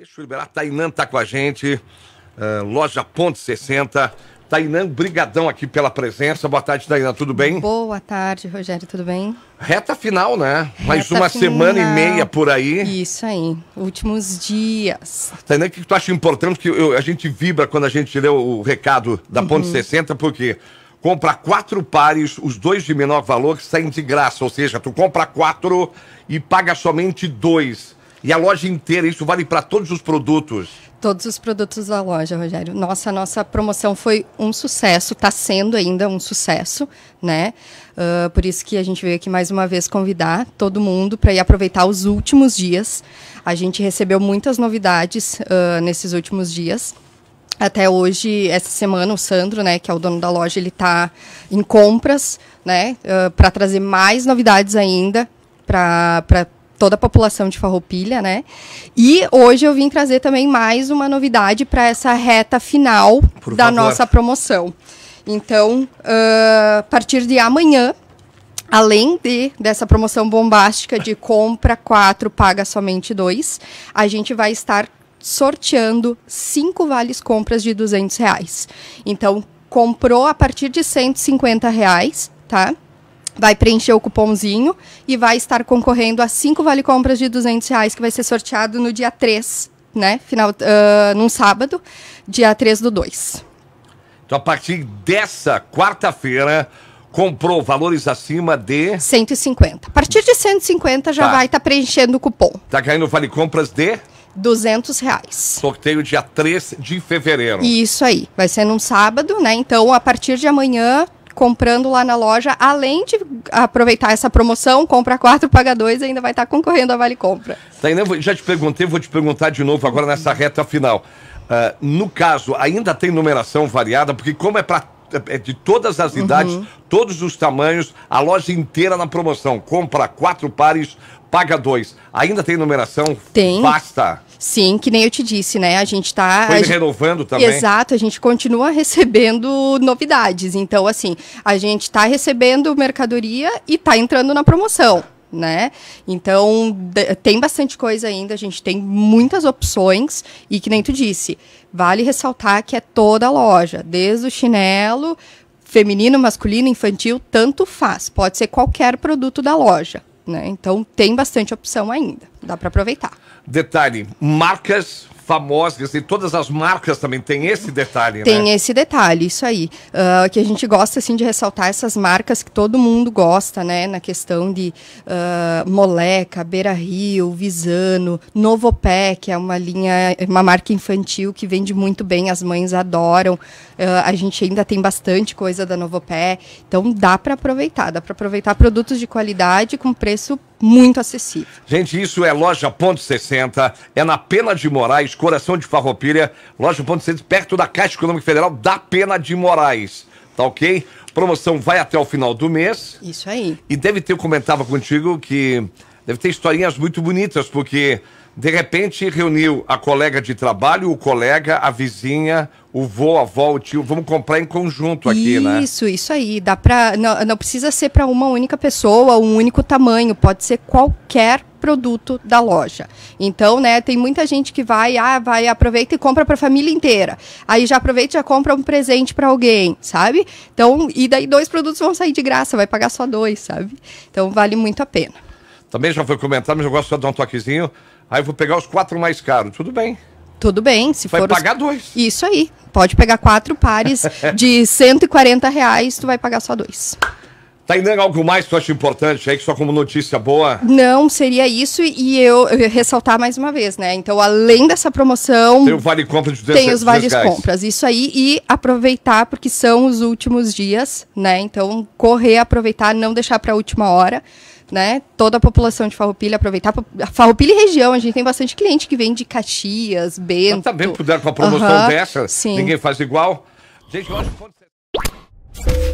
Deixa eu liberar. Tainan tá com a gente. Uh, loja Ponte 60. Tainan, brigadão aqui pela presença. Boa tarde, Tainan. Tudo bem? Boa tarde, Rogério. Tudo bem? Reta final, né? Reta Mais uma final. semana e meia por aí. Isso aí. Últimos dias. Tainan, o que tu acha importante? Que eu, a gente vibra quando a gente lê o recado da Ponte uhum. 60, porque compra quatro pares, os dois de menor valor que saem de graça. Ou seja, tu compra quatro e paga somente dois. E a loja inteira, isso vale para todos os produtos? Todos os produtos da loja, Rogério. Nossa, nossa promoção foi um sucesso, está sendo ainda um sucesso, né? Uh, por isso que a gente veio aqui mais uma vez convidar todo mundo para ir aproveitar os últimos dias. A gente recebeu muitas novidades uh, nesses últimos dias até hoje, essa semana, o Sandro, né, que é o dono da loja, ele está em compras, né, uh, ah, para trazer mais novidades ainda para toda a população de Farroupilha, né? E hoje eu vim trazer também mais uma novidade para essa reta final Por da favor. nossa promoção. Então, uh, a partir de amanhã, Além de, dessa promoção bombástica de compra quatro paga somente dois, a gente vai estar sorteando cinco vales compras de 200 reais. Então, comprou a partir de 150 reais, tá? vai preencher o cupomzinho e vai estar concorrendo a cinco vale compras de 200 reais que vai ser sorteado no dia 3, né? Final, uh, num sábado, dia 3 do 2. Então, a partir dessa quarta-feira, comprou valores acima de 150. A partir de 150 já tá. vai estar tá preenchendo o cupom. Tá caindo vale compras de 200 reais. Sorteio dia 3 de fevereiro. Isso aí. Vai ser num sábado, né? Então, a partir de amanhã, comprando lá na loja, além de aproveitar essa promoção, compra quatro, paga dois, ainda vai estar tá concorrendo a Vale Compra. Tainá, já te perguntei, vou te perguntar de novo agora nessa reta final. Uh, no caso, ainda tem numeração variada, porque como é para é de todas as idades, uhum. todos os tamanhos, a loja inteira na promoção. Compra quatro pares, paga dois. Ainda tem numeração? Tem. Basta. Sim, que nem eu te disse, né? A gente está Foi gente... renovando também. Exato, a gente continua recebendo novidades. Então, assim, a gente está recebendo mercadoria e está entrando na promoção né? Então, tem bastante coisa ainda, a gente tem muitas opções e que nem tu disse, vale ressaltar que é toda a loja, desde o chinelo, feminino, masculino, infantil, tanto faz, pode ser qualquer produto da loja, né? Então, tem bastante opção ainda, dá para aproveitar. Detalhe, marcas famosas e todas as marcas também têm esse detalhe, né? Tem né? esse detalhe, isso aí. Uh, que a gente gosta, assim, de ressaltar essas marcas que todo mundo gosta, né? Na questão de uh, Moleca, Beira Rio, Visano, Novopé, que é uma linha, é uma marca infantil que vende muito bem, as mães adoram. Uh, a gente ainda tem bastante coisa da Novopé, então dá para aproveitar, dá para aproveitar produtos de qualidade com preço muito acessível. Gente, isso é Loja Ponto 60, é na Pena de Moraes, coração de Farroupilha, Loja Ponto 60, perto da Caixa Econômica Federal da Pena de Moraes, tá ok? Promoção vai até o final do mês. Isso aí. E deve ter, eu comentava contigo que deve ter historinhas muito bonitas, porque de repente reuniu a colega de trabalho, o colega, a vizinha, o vô, a avó, o tio. Vamos comprar em conjunto aqui, isso, né? Isso, isso aí. Dá para não, não precisa ser para uma única pessoa, um único tamanho. Pode ser qualquer produto da loja. Então, né, tem muita gente que vai, ah, vai, aproveita e compra para a família inteira. Aí já aproveita e já compra um presente para alguém, sabe? Então, e daí dois produtos vão sair de graça, vai pagar só dois, sabe? Então, vale muito a pena. Também já foi comentado, mas eu gosto de dar um toquezinho. Aí eu vou pegar os quatro mais caros. Tudo bem. Tudo bem, se vai for. Vai pagar os... dois. Isso aí. Pode pegar quatro pares de 140 reais, tu vai pagar só dois. Tainã, algo mais que tu acha importante aí, que só como notícia boa? Não, seria isso e eu, eu ressaltar mais uma vez, né? Então, além dessa promoção. Tem o Vale compra de 17, Tem os Vales Compras, isso aí. E aproveitar, porque são os últimos dias, né? Então, correr, aproveitar, não deixar para a última hora. Né? Toda a população de Farroupilha aproveitar. Farroupilha e região, a gente tem bastante cliente que vem de Caxias, Bento. também puder com a promoção uhum, dessa. Sim. Ninguém faz igual. Gente, eu acho que pode ser.